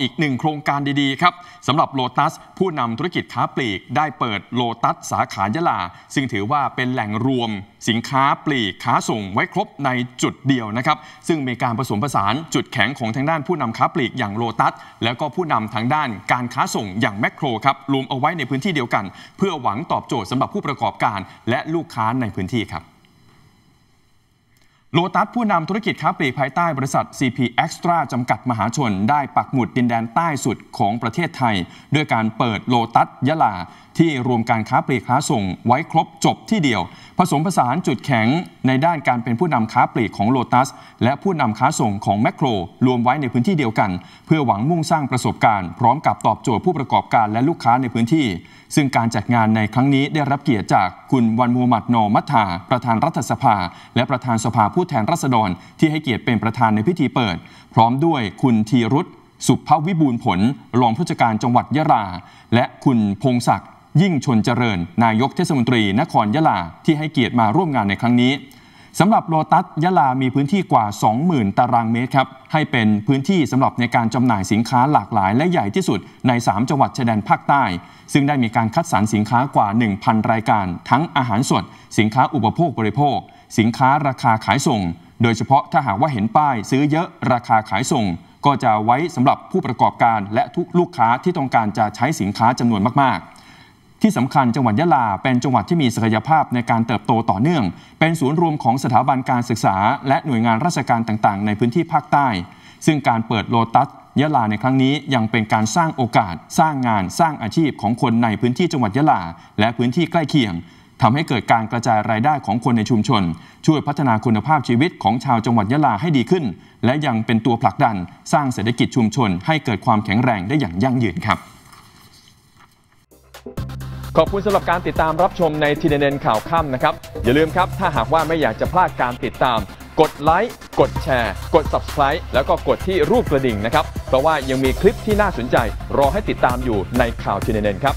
อีกหนึ่งโครงการดีๆครับสำหรับโลตัส ผู้นำธุรกิจค้าปลีกได้เปิดโลตัสสาขายะลา ซึ่งถือว่าเป็นแหล่งรวม สินค้าปลีกค้าส่งไว้ครบในจุดเดียวนะครับซึ่งมีการผสมผสาน จุดแข็งของทางด้านผู้นำค้าปลีกอย่างโลตัสแล้วก็ผู้นำทางด้านการค้าส่งอย่างแมคโครครับรวมเอาไว้ในพื้นที่เดียวกัน เพื่อหวังตอบโจทย์สำหรับผู้ประกอบการ และลูกค้าในพื้นที่ครับโลตัสผู้นำธุรกิจค้าปลีกภายใต้บริษัท CP Extra จำกัดมหาชนได้ปักหมุดดินแดนใต้สุดของประเทศไทย ด้วยการเปิดโลตัสยะลา ที่รวมการค้าปลีกค้าส่งไว้ครบจบที่เดียว ผสมผสานจุดแข็งในด้านการเป็นผู้นำค้าปลีกของโลตัส และผู้นำค้าส่งของแมคโครรวมไว้ในพื้นที่เดียวกัน เพื่อหวังมุ่งสร้างประสบการณ์พร้อมกับตอบโจทย์ผู้ประกอบการและลูกค้าในพื้นที่ ซึ่งการจัดงานในครั้งนี้ได้รับเกียรติจากคุณวันมูฮัมหมัดนอมัทธาประธานรัฐสภา และประธานสภาผู้แทนราษฎรที่ให้เกียรติเป็นประธานในพิธีเปิด พร้อมด้วยคุณธีรุตสุภาพวิบูลผล รองผู้จัดการจังหวัดยะลาและคุณพงศักดิ์ยิ่งชนเจริญ นายกเทศมนตรีนครยะลาที่ให้เกียรติมาร่วมงานในครั้งนี้สำหรับโลตัสยะลามีพื้นที่กว่า 20,000 ตารางเมตรครับ ให้เป็นพื้นที่สำหรับในการจำหน่ายสินค้าหลากหลายและใหญ่ที่สุดใน 3 จังหวัดชายแดนภาคใต้ ซึ่งได้มีการคัดสรรสินค้ากว่า 1,000 รายการ ทั้งอาหารสด สินค้าอุปโภคบริโภค สินค้าราคาขายส่ง โดยเฉพาะถ้าหากว่าเห็นป้ายซื้อเยอะราคาขายส่ง ก็จะไว้สำหรับผู้ประกอบการและทุกลูกค้าที่ต้องการจะใช้สินค้าจำนวนมากๆที่สำคัญจังหวัดยะลาเป็นจังหวัดที่มีศักยภาพในการเติบโตต่อเนื่อง เป็นศูนย์รวมของสถาบันการศึกษาและหน่วยงานราชการต่างๆ ในพื้นที่ภาคใต้ ซึ่งการเปิดโลตัสยะลาในครั้งนี้ยังเป็นการสร้างโอกาสสร้างงานสร้างอาชีพของคนในพื้นที่จังหวัดยะลาและพื้นที่ใกล้เคียงทำให้เกิดการกระจายรายได้ของคนในชุมชน ช่วยพัฒนาคุณภาพชีวิต ของชาวจังหวัดยะลาให้ดีขึ้น และยังเป็นตัวผลักดันสร้างเศรษฐกิจชุมชน ให้เกิดความแข็งแรงได้อย่างยั่งยืนครับขอบคุณสำหรับการติดตามรับชมในทีเด็นข่าวค่ำนะครับ อย่าลืมครับถ้าหากว่าไม่อยากจะพลาดการติดตาม กดไลค์กดแชร์กด Subscribe แล้วก็กดที่รูปกระดิ่งนะครับเพราะว่ายังมีคลิปที่น่าสนใจรอให้ติดตามอยู่ในข่าวทีเด็นครับ